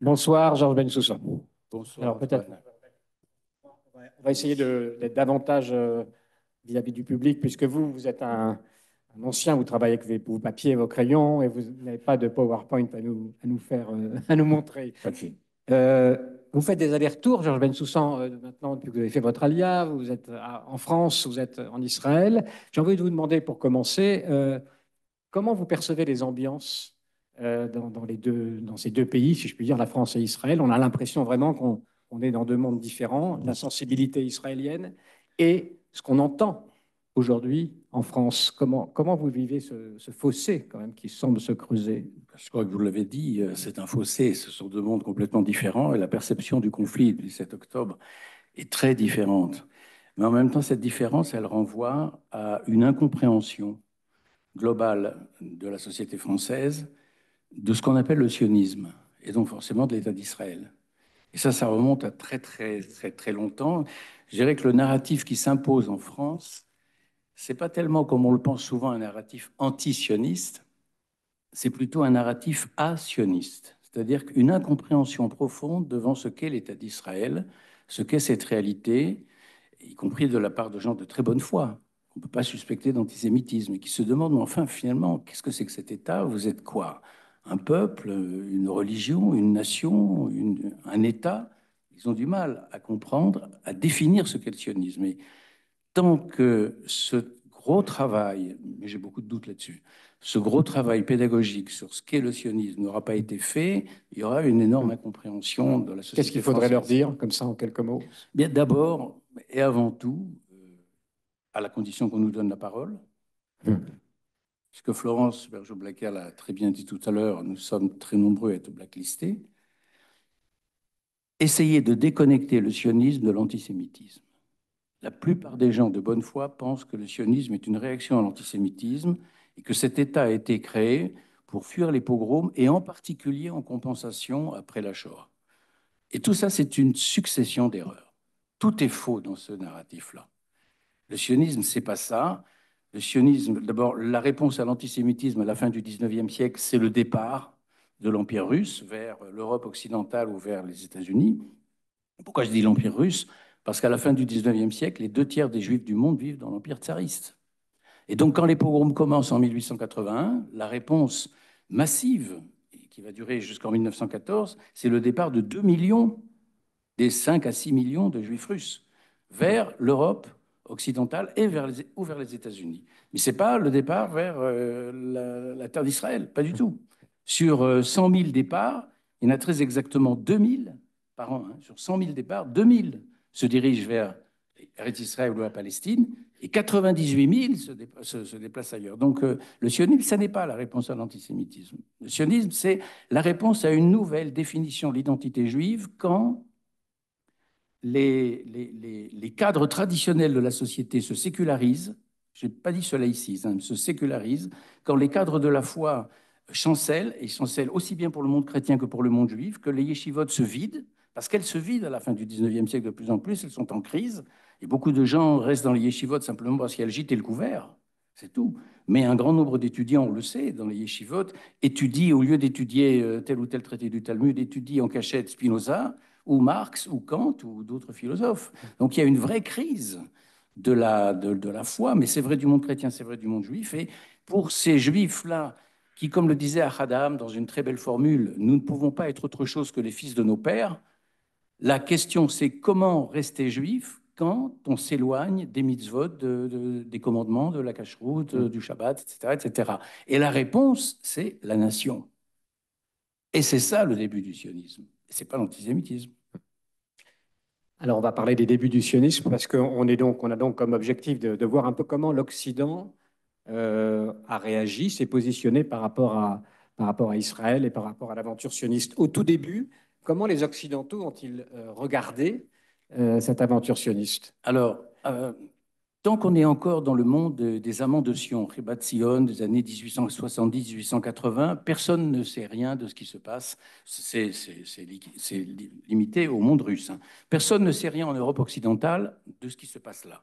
Bonsoir, Georges Bensoussan. Bonsoir. Alors peut-être, on va essayer d'être davantage euh, vis-à-vis du public, puisque vous, vous êtes un, ancien, vous travaillez avec vos, papiers vos crayons, et vous n'avez pas de PowerPoint à nous, à nous faire, euh, à nous montrer. Euh, vous faites des allers-retours, Georges Bensoussan, maintenant, depuis que vous avez fait votre alia, vous êtes en France, vous êtes en Israël. J'ai envie de vous demander, pour commencer, comment vous percevez les ambiances euh, dans, dans, les deux, dans ces deux pays, si je puis dire, la France et Israël. On a l'impression vraiment qu'on est dans deux mondes différents, la sensibilité israélienne et ce qu'on entend aujourd'hui en France. Comment, comment vous vivez ce, fossé quand même qui semble se creuser Je crois que vous l'avez dit, euh, c'est un fossé, ce sont deux mondes complètement différents et la perception du conflit du 7 octobre est très différente. Mais en même temps, cette différence, elle renvoie à une incompréhension globale de la société française de ce qu'on appelle le sionisme, et donc forcément de l'État d'Israël. Et ça, ça remonte à très, très, très, très longtemps. Je dirais que le narratif qui s'impose en France, c'est pas tellement, comme on le pense souvent, un narratif anti-sioniste, c'est plutôt un narratif sioniste c'est-à-dire qu'une incompréhension profonde devant ce qu'est l'État d'Israël, ce qu'est cette réalité, y compris de la part de gens de très bonne foi. On ne peut pas suspecter d'antisémitisme, qui se demandent, mais enfin, finalement, qu'est-ce que c'est que cet État Vous êtes quoi un peuple, une religion, une nation, une, un État, ils ont du mal à comprendre, à définir ce qu'est le sionisme. Et tant que ce gros travail, mais j'ai beaucoup de doutes là-dessus, ce gros travail pédagogique sur ce qu'est le sionisme n'aura pas été fait, il y aura une énorme incompréhension de la société. Qu'est-ce qu'il faudrait leur dire, comme ça, en quelques mots Bien, d'abord et avant tout, euh, à la condition qu'on nous donne la parole, hum que Florence Bergeau-Blaquer a très bien dit tout à l'heure, nous sommes très nombreux à être blacklistés, essayez de déconnecter le sionisme de l'antisémitisme. La plupart des gens de bonne foi pensent que le sionisme est une réaction à l'antisémitisme et que cet État a été créé pour fuir les pogroms et en particulier en compensation après la Shoah. Et tout ça, c'est une succession d'erreurs. Tout est faux dans ce narratif-là. Le sionisme, c'est pas ça le sionisme, d'abord, la réponse à l'antisémitisme à la fin du XIXe siècle, c'est le départ de l'Empire russe vers l'Europe occidentale ou vers les États-Unis. Pourquoi je dis l'Empire russe Parce qu'à la fin du XIXe siècle, les deux tiers des Juifs du monde vivent dans l'Empire tsariste. Et donc, quand les pogroms commencent en 1881, la réponse massive, qui va durer jusqu'en 1914, c'est le départ de 2 millions des 5 à 6 millions de Juifs russes vers l'Europe occidentale et vers les, ou vers les États-Unis. Mais ce n'est pas le départ vers euh, la, terre d'Israël, pas du tout. Sur 100 euh, 000 départs, il y en a très exactement 2 000 par an. Hein. sur 100 000 départs, 2 000 se dirigent vers Israël ou la Palestine, et 98 000 se, déplacent ailleurs. Donc euh, le sionisme, ça n'est pas la réponse à l'antisémitisme. Le sionisme, c'est la réponse à une nouvelle définition de l'identité juive quand les, cadres traditionnels de la société se sécularisent, je n'ai pas dit cela ici, hein, se sécularisent, quand les cadres de la foi chancellent, et chancellent aussi bien pour le monde chrétien que pour le monde juif, que les yeshivotes se vident, parce qu'elles se vident à la fin du 19e siècle de plus en plus, elles sont en crise, et beaucoup de gens restent dans les yeshivotes simplement parce qu'elles gîtent le couvert, c'est tout. Mais un grand nombre d'étudiants, on le sait, dans les yeshivotes, étudient, au lieu d'étudier euh, tel ou tel traité du Talmud, étudient en cachette Spinoza, ou Marx ou Kant ou d'autres philosophes. Donc il y a une vraie crise de la, de, la foi, mais c'est vrai du monde chrétien, c'est vrai du monde juif. Et pour ces juifs-là, qui, comme le disait Achadam dans une très belle formule, nous ne pouvons pas être autre chose que les fils de nos pères, la question c'est comment rester juif quand on s'éloigne des mitzvot, des commandements, de la cacheroute, mm. du Shabbat, etc., etc. Et la réponse, c'est la nation. Et c'est ça le début du sionisme c'est pas l'antisémitisme. Alors, on va parler des débuts du sionisme parce qu'on est donc, on a donc comme objectif de, voir un peu comment l'Occident euh, a réagi, s'est positionné par rapport à par rapport à Israël et par rapport à l'aventure sioniste. Au tout début, comment les Occidentaux ont-ils euh, regardé euh, cette aventure sioniste Alors, Tant qu'on est encore dans le monde des amants de Sion, Ribat Sion des années 1870-1880, personne ne sait rien de ce qui se passe. C'est limité au monde russe. Hein. Personne ne sait rien en Europe occidentale de ce qui se passe là.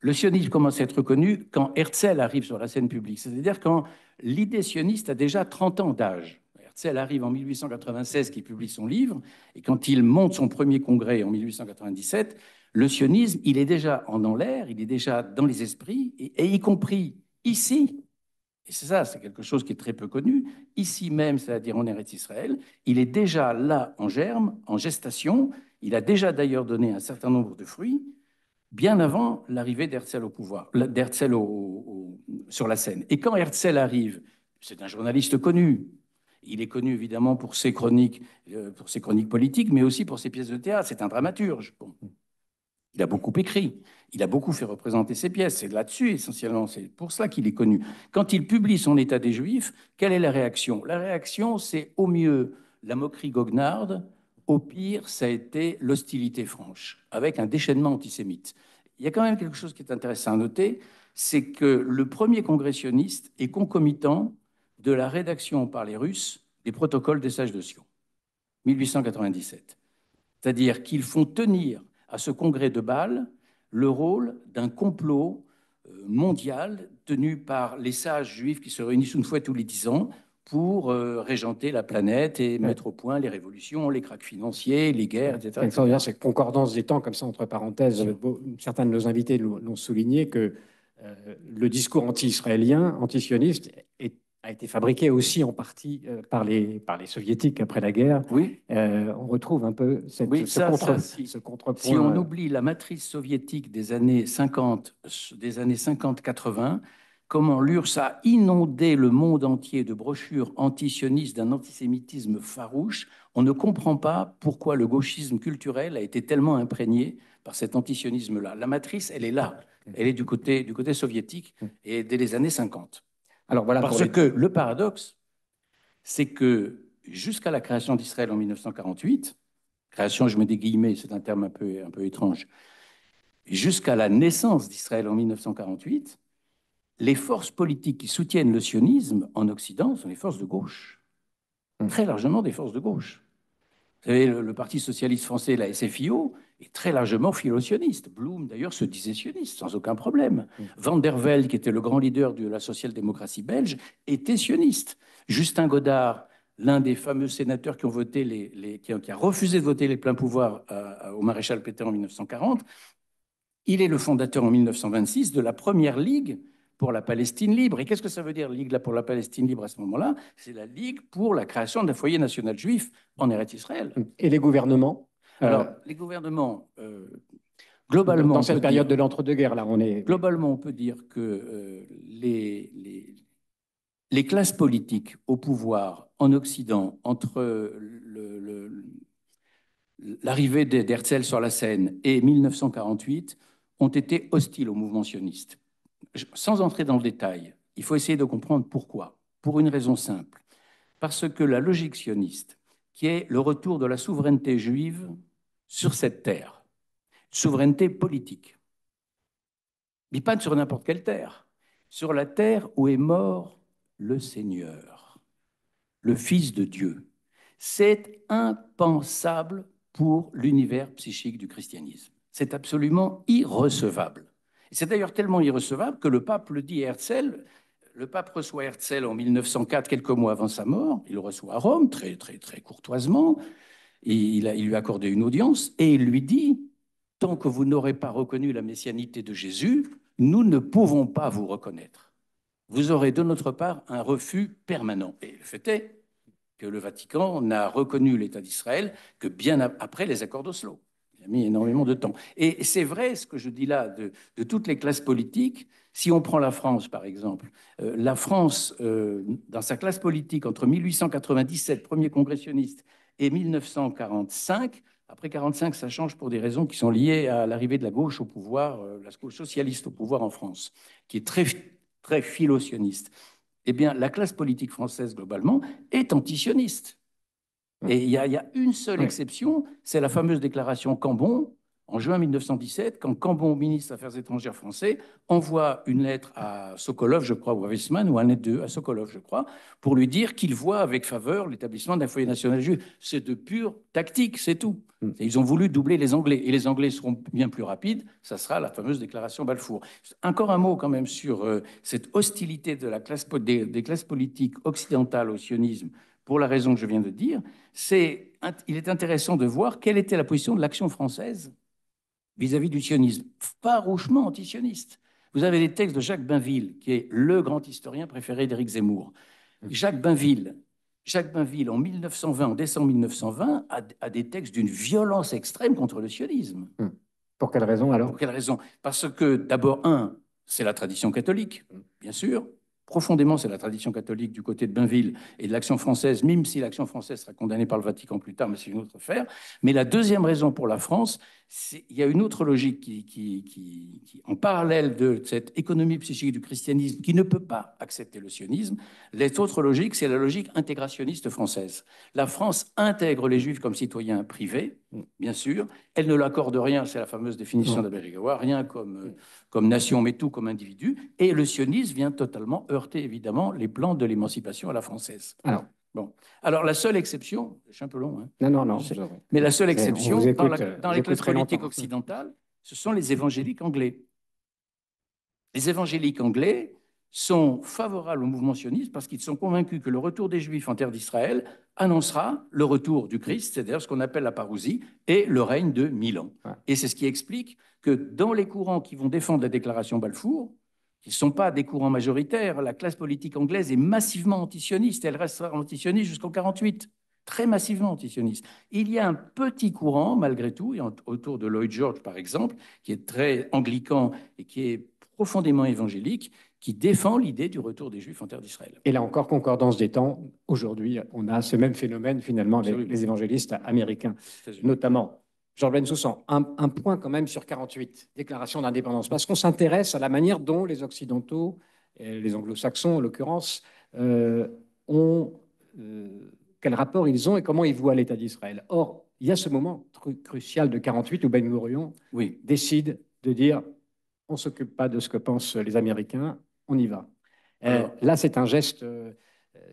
Le sionisme commence à être reconnu quand Herzl arrive sur la scène publique, c'est-à-dire quand l'idée sioniste a déjà 30 ans d'âge. Herzl arrive en 1896, qui publie son livre, et quand il monte son premier congrès en 1897, le sionisme, il est déjà en, l'air, il est déjà dans les esprits, et, y compris ici, et c'est ça, c'est quelque chose qui est très peu connu, ici même, c'est-à-dire en Eretz Israël, il est déjà là en germe, en gestation, il a déjà d'ailleurs donné un certain nombre de fruits, bien avant l'arrivée d'Herzl au pouvoir, d'Herzl sur la scène. Et quand Herzl arrive, c'est un journaliste connu. Il est connu évidemment pour ses chroniques, euh, pour ses chroniques politiques, mais aussi pour ses pièces de théâtre. C'est un dramaturge. Bon. Il a beaucoup écrit, il a beaucoup fait représenter ses pièces, c'est là-dessus essentiellement, c'est pour cela qu'il est connu. Quand il publie son État des Juifs, quelle est la réaction La réaction, c'est au mieux la moquerie goguenarde, au pire, ça a été l'hostilité franche, avec un déchaînement antisémite. Il y a quand même quelque chose qui est intéressant à noter, c'est que le premier congressionniste est concomitant de la rédaction par les Russes des protocoles des sages de Sion, 1897. C'est-à-dire qu'ils font tenir à ce congrès de Bâle le rôle d'un complot euh, mondial tenu par les sages juifs qui se réunissent une fois tous les dix ans pour euh, régenter la planète et mettre au point les révolutions, les cracks financiers, les guerres, etc. etc. C'est concordance des temps, comme ça, entre parenthèses, certains de nos invités l'ont souligné, que euh, le discours anti-israélien, anti-sioniste, est a été fabriqué aussi en partie euh, par, les, par les soviétiques après la guerre. Oui. Euh, on retrouve un peu cette, ce, contre, si, on euh, oublie la matrice soviétique des années 50, des années 80 comment l'URSS a inondé le monde entier de brochures antisionistes d'un antisémitisme farouche, on ne comprend pas pourquoi le gauchisme culturel a été tellement imprégné par cet antisionisme-là. La matrice, elle est là, ah, elle est du côté, du côté soviétique mm. et dès les années 50. Alors voilà. Parce que le paradoxe, c'est que jusqu'à la création d'Israël en 1948, création, je mets des guillemets, c'est un terme un peu, un peu étrange, jusqu'à la naissance d'Israël en 1948, les forces politiques qui soutiennent le sionisme en Occident sont les forces de gauche, hmm. très largement des forces de gauche. Vous savez, le Parti socialiste français, la SFIO, et très largement philo-sioniste. Bloom, d'ailleurs, se disait sioniste, sans aucun problème. Mm. Van der Velde, qui était le grand leader de la social-démocratie belge, était sioniste. Justin Godard, l'un des fameux sénateurs qui ont voté les, qui, a refusé de voter les pleins pouvoirs euh, euh, au maréchal Pétain en 1940, il est le fondateur en 1926 de la première ligue pour la Palestine libre. Et qu'est-ce que ça veut dire, Ligue pour la Palestine libre à ce moment-là C'est la Ligue pour la création d'un foyer national juif en Eretz Israël. Et les gouvernements euh, Alors, les gouvernements, euh, globalement... Dans cette période de l'entre-deux-guerres, là, on est... Globalement, on peut dire que euh, les, classes politiques au pouvoir en Occident, entre l'arrivée d'Herzl sur la Seine et 1948 ont été hostiles au mouvement sioniste. Sans entrer dans le détail, il faut essayer de comprendre pourquoi. Pour une raison simple. Parce que la logique sioniste, qui est le retour de la souveraineté juive sur cette terre. Souveraineté politique. Mais pas sur n'importe quelle terre. Sur la terre où est mort le Seigneur, le Fils de Dieu. C'est impensable pour l'univers psychique du christianisme. C'est absolument irrecevable. C'est d'ailleurs tellement irrecevable que le pape le dit à Herzl. Le pape reçoit Herzl en 1904, quelques mois avant sa mort. Il le reçoit à Rome, très, très, très courtoisement il, lui a accordé une audience et il lui dit, tant que vous n'aurez pas reconnu la messianité de Jésus, nous ne pouvons pas vous reconnaître. Vous aurez de notre part un refus permanent. Et le fait est que le Vatican n'a reconnu l'État d'Israël que bien après les accords d'Oslo. Il a mis énormément de temps. Et c'est vrai ce que je dis là de, toutes les classes politiques. Si on prend la France, par exemple, euh, la France, euh, dans sa classe politique entre 1897, premier congressionniste, et 1945. Après 45, ça change pour des raisons qui sont liées à l'arrivée de la gauche au pouvoir, euh, la gauche socialiste au pouvoir en France, qui est très, très philo-sioniste. Eh bien, la classe politique française, globalement, est anti-sioniste. Et il y, a une seule exception, c'est la fameuse déclaration Cambon en juin 1917, quand Cambon, ministre des Affaires étrangères français, envoie une lettre à Sokolov, je crois, ou à Weissmann, ou un des deux, à Sokolov, je crois, pour lui dire qu'il voit avec faveur l'établissement d'un foyer national juif. C'est de pure tactique, c'est tout. Hmm. ils ont voulu doubler les Anglais. Et les Anglais seront bien plus rapides. Ça sera la fameuse déclaration Balfour. Encore un mot quand même sur euh, cette hostilité de la classe, des, classes politiques occidentales au sionisme pour la raison que je viens de dire, c'est il est intéressant de voir quelle était la position de l'action française vis-à-vis du sionisme, farouchement antisioniste. Vous avez les textes de Jacques Bainville, qui est le grand historien préféré d'Éric Zemmour. Jacques Bainville, Jacques Bainville, en 1920, en décembre 1920, a, a des textes d'une violence extrême contre le sionisme. Hum. Pour quelle raison alors Pour quelle raison Parce que d'abord, un, c'est la tradition catholique, bien sûr. Profondément, c'est la tradition catholique du côté de Bainville et de l'action française, même si l'action française sera condamnée par le Vatican plus tard, mais c'est une autre affaire. Mais la deuxième raison pour la France, il y a une autre logique qui, en parallèle de cette économie psychique du christianisme, qui ne peut pas accepter le sionisme, l'autre logique, c'est la logique intégrationniste française. La France intègre les juifs comme citoyens privés, bien sûr. Elle ne l'accorde rien, c'est la fameuse définition d'Abergawa, rien comme, comme nation, mais tout comme individu. Et le sionisme vient totalement heurter, évidemment, les plans de l'émancipation à la française. Alors, alors, la seule exception, je suis un peu long, hein. non, mais la seule eh, exception dans, euh, dans les politiques occidentales, ce sont les évangéliques anglais. Les évangéliques anglais sont favorables au mouvement sioniste parce qu'ils sont convaincus que le retour des Juifs en terre d'Israël annoncera le retour du Christ, c'est-à-dire ce qu'on appelle la parousie, et le règne de Milan. Et c'est ce qui explique que dans les courants qui vont défendre la déclaration Balfour, qui ne sont pas des courants majoritaires, la classe politique anglaise est massivement antisioniste. Elle restera antisioniste jusqu'en 48, très massivement antisioniste. Il y a un petit courant, malgré tout, autour de Lloyd George, par exemple, qui est très anglican et qui est profondément évangélique, qui défend l'idée du retour des Juifs en terre d'Israël. Et là encore, concordance des temps. Aujourd'hui, on a ce même phénomène finalement avec les évangélistes américains, notamment Jean Bensoussan, un, un, point quand même sur 48, déclaration d'indépendance, parce qu'on s'intéresse à la manière dont les Occidentaux, les Anglo-Saxons en l'occurrence, euh, ont, euh, quel rapport ils ont et comment ils voient l'État d'Israël. Or, il y a ce moment crucial de 48 où Ben Gurion oui. décide de dire on ne s'occupe pas de ce que pensent les Américains, on y va. Euh, là, c'est un geste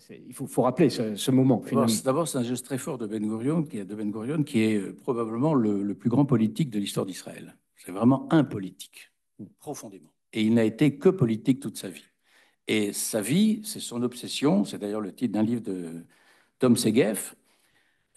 il faut, rappeler ce, moment. D'abord, c'est un geste très fort de Ben Gurion, qui, de ben qui est euh, probablement le, plus grand politique de l'histoire d'Israël. C'est vraiment un politique, profondément. Et il n'a été que politique toute sa vie. Et sa vie, c'est son obsession, c'est d'ailleurs le titre d'un livre de Tom Segev.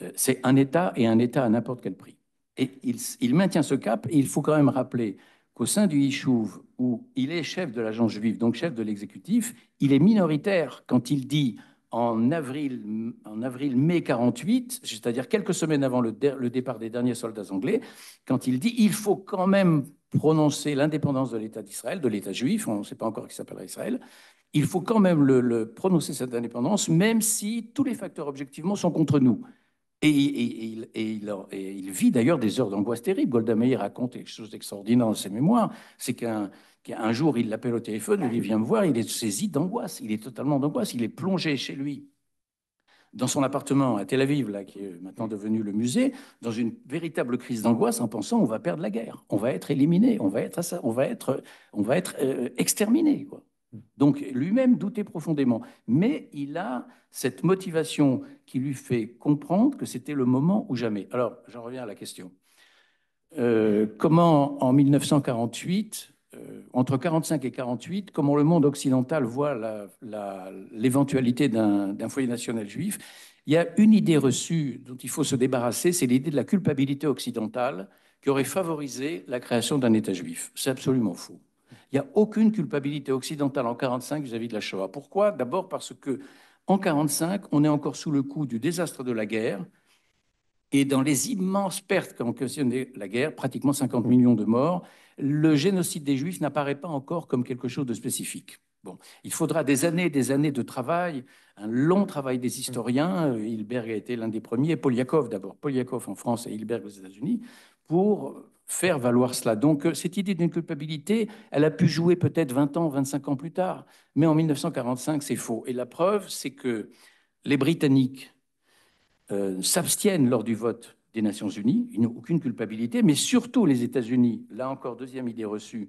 Euh, c'est un État et un État à n'importe quel prix. Et il, maintient ce cap, et il faut quand même rappeler qu'au sein du Yishuv, où il est chef de l'agence juive, donc chef de l'exécutif, il est minoritaire quand il dit en avril, en avril mai 48, c'est-à-dire quelques semaines avant le, départ des derniers soldats anglais, quand il dit il faut quand même prononcer l'indépendance de l'État d'Israël, de l'État juif, on ne sait pas encore qui s'appellera Israël, il faut quand même le prononcer cette indépendance, même si tous les facteurs objectivement sont contre nous. Et, il, vit d'ailleurs des heures d'angoisse terrible. Golda Meir raconte quelque chose d'extraordinaire dans ses mémoires. C'est qu'un jour, il l'appelle au téléphone, il vient me voir, il est saisi d'angoisse. Il est totalement d'angoisse. Il est plongé chez lui, dans son appartement à Tel Aviv, là, qui est maintenant devenu le musée, dans une véritable crise d'angoisse en pensant on va perdre la guerre, on va être éliminé, on va être, euh, euh, exterminé. Quoi donc lui-même doutait profondément. Mais il a cette motivation qui lui fait comprendre que c'était le moment ou jamais. Alors, j'en reviens à la question. Euh, comment, en 1948, euh, entre 45 et 48, comment le monde occidental voit l'éventualité d'un foyer national juif Il y a une idée reçue dont il faut se débarrasser, c'est l'idée de la culpabilité occidentale qui aurait favorisé la création d'un État juif. C'est absolument faux. Il n'y a aucune culpabilité occidentale en 1945 vis-à-vis de la Shoah. Pourquoi D'abord parce que en 1945, on est encore sous le coup du désastre de la guerre et dans les immenses pertes qu'ont occasionné la guerre, pratiquement 50 millions de morts, le génocide des Juifs n'apparaît pas encore comme quelque chose de spécifique. Bon, il faudra des années et des années de travail, un long travail des historiens. Hilberg a été l'un des premiers, Poliakov d'abord, Poliakov en France et Hilberg aux États-Unis, pour faire valoir cela. Donc euh, cette idée d'une culpabilité, elle a pu jouer peut-être 20 ans, 25 ans plus tard, mais en 1945, c'est faux. Et la preuve, c'est que les Britanniques euh, s'abstiennent lors du vote des Nations Unies, ils n'ont aucune culpabilité, mais surtout les États-Unis, là encore deuxième idée reçue,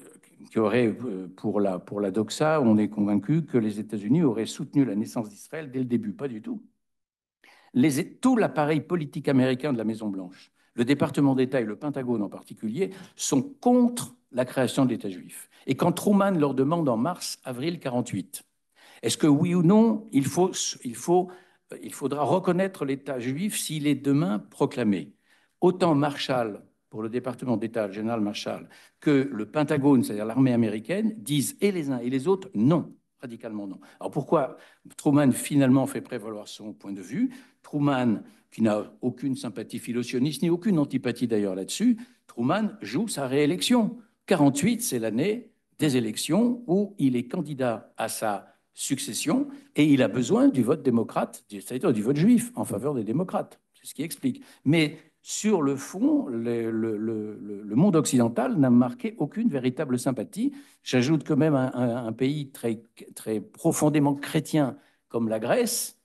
euh, qui aurait, pour la, pour la doxa, on est convaincu que les États-Unis auraient soutenu la naissance d'Israël dès le début, pas du tout. tout l'appareil politique américain de la Maison-Blanche, le département d'État et le Pentagone en particulier, sont contre la création de l'État juif. Et quand Truman leur demande en mars-avril 48, est-ce que oui ou non, il, faut, il, faut, euh, il faudra reconnaître l'État juif s'il est demain proclamé Autant Marshall, pour le département d'État, le général Marshall, que le Pentagone, c'est-à-dire l'armée américaine, disent et les uns et les autres non radicalement non. Alors pourquoi Truman finalement fait prévaloir son point de vue Truman qui n'a aucune sympathie philosioniste ni aucune antipathie d'ailleurs là-dessus, Truman joue sa réélection. 48, c'est l'année des élections où il est candidat à sa succession et il a besoin du vote démocrate, c'est-à-dire du vote juif en faveur des démocrates. C'est ce qui explique. Mais sur le fond, le, monde occidental n'a marqué aucune véritable sympathie. J'ajoute quand même un, un, pays très, très profondément chrétien comme la Grèce,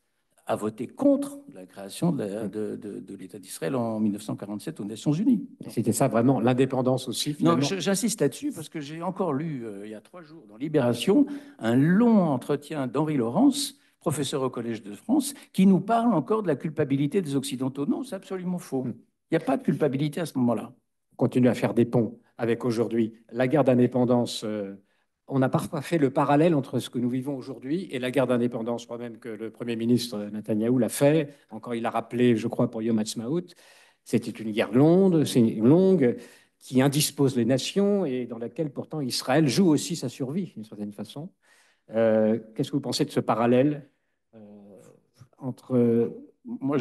a voté contre la création de, l'État d'Israël en 1947 aux Nations Unies. C'était ça vraiment, l'indépendance aussi. Non, j'insiste là-dessus parce que j'ai encore lu euh, il y a trois jours dans Libération un long entretien d'Henri Laurence professeur au Collège de France, qui nous parle encore de la culpabilité des Occidentaux. Non, c'est absolument faux. Hmm. Il n'y a pas de culpabilité à ce moment-là. On continue à faire des ponts avec aujourd'hui la guerre d'indépendance euh, on a parfois fait le parallèle entre ce que nous vivons aujourd'hui et la guerre d'indépendance, moi même que le Premier ministre Netanyahou l'a fait, encore il l'a rappelé, je crois, pour Yom HaTzmaout. C'était une guerre longue, c'est longue, qui indispose les nations et dans laquelle pourtant Israël joue aussi sa survie, d'une certaine façon. Euh, qu'est-ce que vous pensez de ce parallèle euh, entre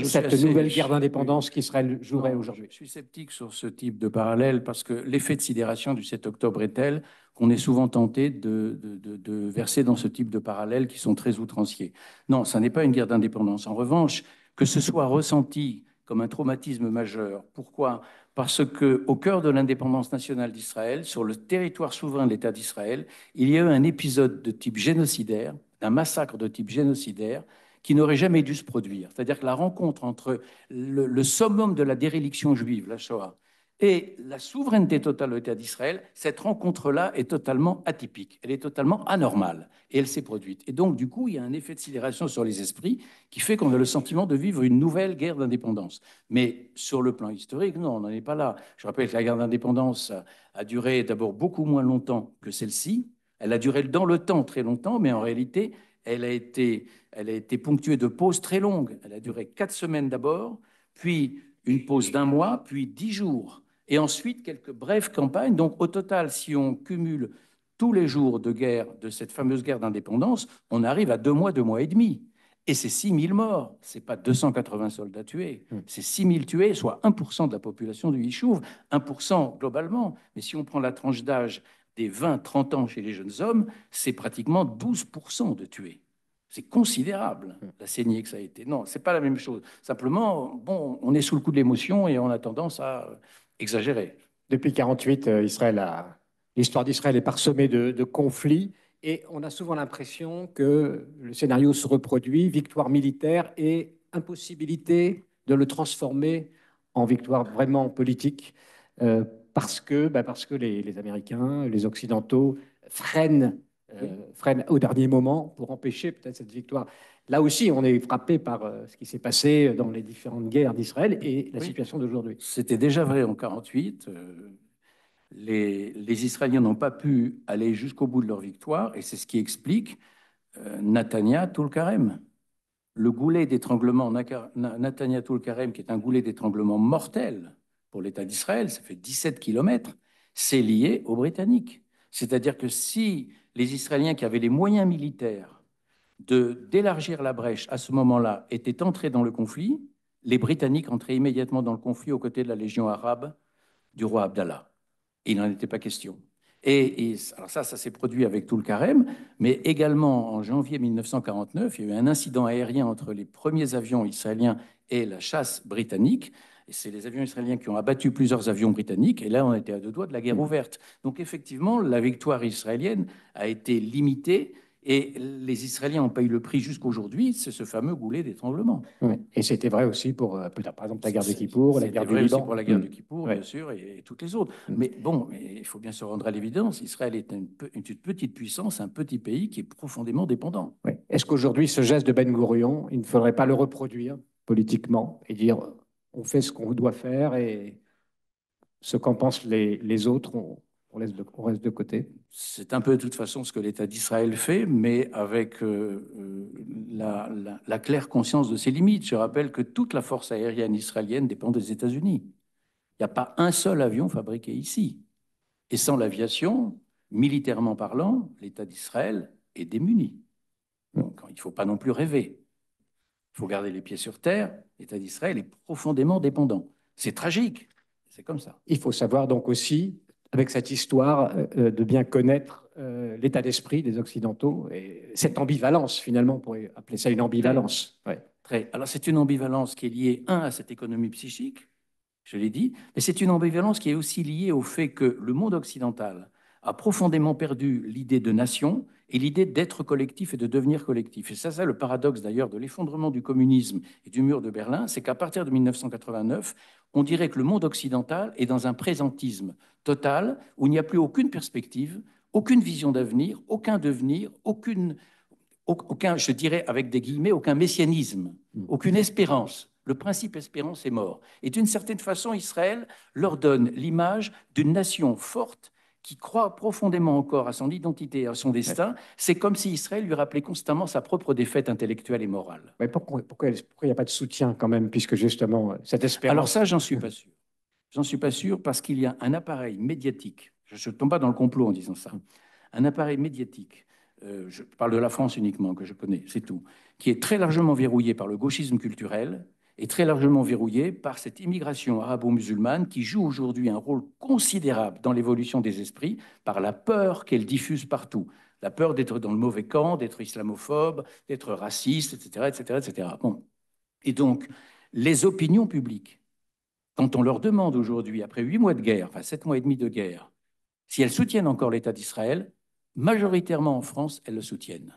cette nouvelle guerre d'indépendance qui serait jouerait aujourd'hui. Je suis sceptique sur ce type de parallèle parce que l'effet de sidération du 7 octobre est tel qu'on est souvent tenté de, de, de, verser dans ce type de parallèles qui sont très outranciers. Non, ce n'est pas une guerre d'indépendance. En revanche, que ce soit ressenti comme un traumatisme majeur. Pourquoi Parce que au cœur de l'indépendance nationale d'Israël, sur le territoire souverain de l'État d'Israël, il y a eu un épisode de type génocidaire, un massacre de type génocidaire qui n'aurait jamais dû se produire. C'est-à-dire que la rencontre entre le, summum de la déréliction juive, la Shoah, et la souveraineté totale l'État d'Israël, cette rencontre-là est totalement atypique, elle est totalement anormale, et elle s'est produite. Et donc, du coup, il y a un effet de sidération sur les esprits qui fait qu'on a le sentiment de vivre une nouvelle guerre d'indépendance. Mais sur le plan historique, non, on n'en est pas là. Je rappelle que la guerre d'indépendance a duré d'abord beaucoup moins longtemps que celle-ci, elle a duré dans le temps très longtemps, mais en réalité, elle a été, ponctuée de pauses très longues. Elle a duré quatre semaines d'abord, puis une pause d'un mois, puis dix jours, et ensuite quelques brèves campagnes. Donc au total, si on cumule tous les jours de guerre, de cette fameuse guerre d'indépendance, on arrive à deux mois, deux mois et demi. Et c'est 6 000 morts, ce n'est pas 280 soldats tués, hmm. c'est 6 000 tués, soit 1% de la population du Yichouv, 1% globalement. Mais si on prend la tranche d'âge des 20-30 ans chez les jeunes hommes, c'est pratiquement 12% de tués. C'est considérable la saignée que ça a été. Non, c'est pas la même chose. Simplement, bon, on est sous le coup de l'émotion et on a tendance à exagérer. Depuis 48, euh, Israël a... l'histoire d'Israël est parsemée de, conflits. Et on a souvent l'impression que le scénario se reproduit, victoire militaire et impossibilité de le transformer en victoire vraiment politique. Euh, parce que, bah, parce que les, Américains, les Occidentaux freinent, euh, freinent au dernier moment pour empêcher peut-être cette victoire. Là aussi, on est frappé par euh, ce qui s'est passé dans les différentes guerres d'Israël et la situation d'aujourd'hui. C'était déjà vrai en 1948. Euh, les, Israéliens n'ont pas pu aller jusqu'au bout de leur victoire, et c'est ce qui explique euh, Natania le goulet d'étranglement, Natania Toulkarem, qui est un goulet d'étranglement mortel, pour l'État d'Israël, ça fait 17 kilomètres, c'est lié aux Britanniques. C'est-à-dire que si les Israéliens qui avaient les moyens militaires de d'élargir la brèche à ce moment-là étaient entrés dans le conflit, les Britanniques entraient immédiatement dans le conflit aux côtés de la Légion arabe du roi Abdallah. Il n'en était pas question. Et, alors ça, ça s'est produit avec tout le carême, mais également en janvier 1949, il y a eu un incident aérien entre les premiers avions israéliens et la chasse britannique c'est les avions israéliens qui ont abattu plusieurs avions britanniques, et là on était à deux doigts de la guerre mm. ouverte. Donc effectivement, la victoire israélienne a été limitée, et les Israéliens pas eu le prix jusqu'aujourd'hui, c'est ce fameux goulet d'étranglement. Et c'était vrai aussi euh, pour, par exemple, la guerre de Kippour, la guerre du Liban. Aussi pour la guerre de mm. Kippour, bien sûr, et, toutes les autres. Mm. Mais bon, il faut bien se rendre à l'évidence, Israël est une, petite puissance, un petit pays qui est profondément dépendant. Est-ce qu'aujourd'hui, ce geste de Ben Gurion, il ne faudrait pas le reproduire politiquement et dire on fait ce qu'on doit faire et ce qu'en pensent les, autres, on, laisse de, reste de côté. C'est un peu de toute façon ce que l'État d'Israël fait, mais avec euh, euh, la, claire conscience de ses limites. Je rappelle que toute la force aérienne israélienne dépend des États-Unis. Il n'y a pas un seul avion fabriqué ici. Et sans l'aviation, militairement parlant, l'État d'Israël est démuni. il ne faut pas non plus rêver. Il faut garder les pieds sur terre. L'État d'Israël est profondément dépendant. C'est tragique. C'est comme ça. Il faut savoir donc aussi, avec cette histoire, euh, euh, de bien connaître euh, l'état d'esprit des Occidentaux et cette ambivalence, finalement, on pourrait appeler ça une ambivalence. Très. Alors c'est une ambivalence qui est liée, un, à cette économie psychique, je l'ai dit, mais c'est une ambivalence qui est aussi liée au fait que le monde occidental, a profondément perdu l'idée de nation et l'idée d'être collectif et de devenir collectif. Et ça, c'est le paradoxe d'ailleurs de l'effondrement du communisme et du mur de Berlin, c'est qu'à partir de 1989, on dirait que le monde occidental est dans un présentisme total où il n'y a plus aucune perspective, aucune vision d'avenir, aucun devenir, aucun, je dirais avec des guillemets, aucun messianisme, mm. aucune espérance. Le principe espérance est mort. Et d'une certaine façon, Israël leur donne l'image d'une nation forte qui croit profondément encore à son identité à son destin, c'est comme si Israël lui rappelait constamment sa propre défaite intellectuelle et morale. Mais pourquoi il n'y a pas de soutien quand même, puisque justement cette espérance... Alors ça, j'en suis pas sûr. J'en suis pas sûr parce qu'il y a un appareil médiatique, je ne tombe pas dans le complot en disant ça, un appareil médiatique, euh, je parle de la France uniquement que je connais, c'est tout, qui est très largement verrouillé par le gauchisme culturel, est très largement verrouillée par cette immigration arabo-musulmane qui joue aujourd'hui un rôle considérable dans l'évolution des esprits par la peur qu'elle diffuse partout. La peur d'être dans le mauvais camp, d'être islamophobe, d'être raciste, etc. etc., etc. Bon. Et donc, les opinions publiques, quand on leur demande aujourd'hui, après huit mois de guerre, enfin sept mois et demi de guerre, si elles soutiennent encore l'État d'Israël, majoritairement en France, elles le soutiennent.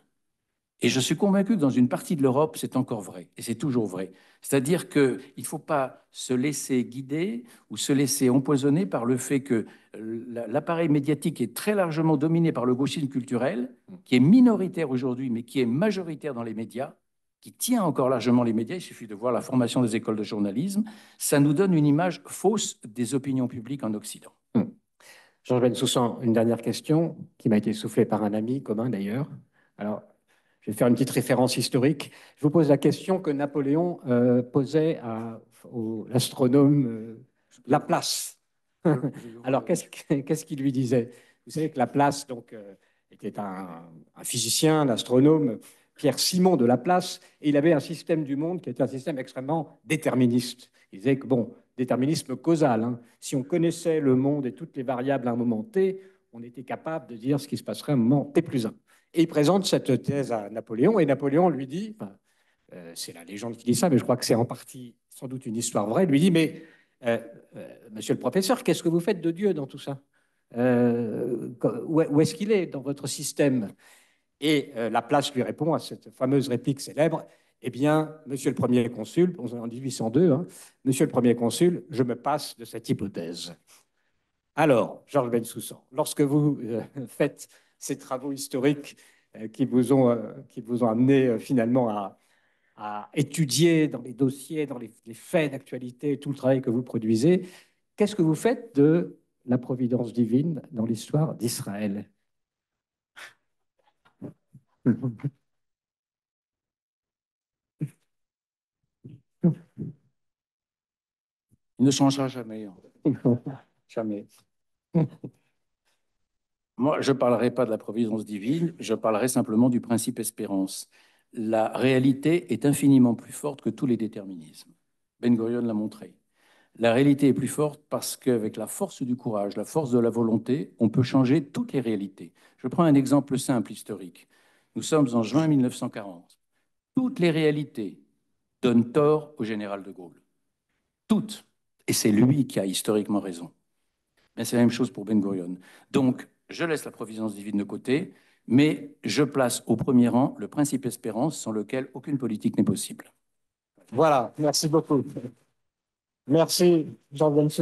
Et je suis convaincu que dans une partie de l'Europe, c'est encore vrai, et c'est toujours vrai. C'est-à-dire qu'il ne faut pas se laisser guider ou se laisser empoisonner par le fait que euh, l'appareil médiatique est très largement dominé par le gauchisme culturel, mm. qui est minoritaire aujourd'hui, mais qui est majoritaire dans les médias, qui tient encore largement les médias. Il suffit de voir la formation des écoles de journalisme. Ça nous donne une image fausse des opinions publiques en Occident. Georges Ben Soussan, une dernière question qui m'a été soufflée par un ami commun d'ailleurs. Alors, je vais faire une petite référence historique. Je vous pose la question que Napoléon euh, posait à l'astronome euh, Laplace. Alors, qu'est-ce qu'il lui disait Vous savez que Laplace donc, euh, était un, physicien, un astronome, Pierre Simon de Laplace, et il avait un système du monde qui était un système extrêmement déterministe. Il disait que, bon, déterminisme causal, hein. si on connaissait le monde et toutes les variables à un moment T, on était capable de dire ce qui se passerait à un moment T plus 1. Et il présente cette thèse à Napoléon, et Napoléon lui dit, euh, c'est la légende qui dit ça, mais je crois que c'est en partie sans doute une histoire vraie, lui dit, mais euh, euh, monsieur le professeur, qu'est-ce que vous faites de Dieu dans tout ça Où est-ce qu'il est dans votre système Et Laplace lui répond à cette fameuse réplique célèbre, eh bien, monsieur le premier consul, en 1802, hein, monsieur le premier consul, je me passe de cette hypothèse. Alors, Georges Bensoussan, lorsque vous faites ces travaux historiques euh, qui vous ont, euh, qui vous ont amené euh, finalement à, étudier dans les dossiers, dans les, les faits d'actualité, tout le travail que vous produisez. Qu'est-ce que vous faites de la providence divine dans l'histoire d'Israël Il ne changera jamais. Hein. Jamais. Moi, je ne parlerai pas de la providence divine, je parlerai simplement du principe espérance. La réalité est infiniment plus forte que tous les déterminismes. Ben Gurion l'a montré. La réalité est plus forte parce qu'avec la force du courage, la force de la volonté, on peut changer toutes les réalités. Je prends un exemple simple historique. Nous sommes en juin 1940. Toutes les réalités donnent tort au général de Gaulle. Toutes. Et c'est lui qui a historiquement raison. Mais ben, c'est la même chose pour Ben Gurion. Donc, je laisse la providence divine de côté, mais je place au premier rang le principe espérance sans lequel aucune politique n'est possible. Voilà, merci beaucoup. Merci, Jean-Denis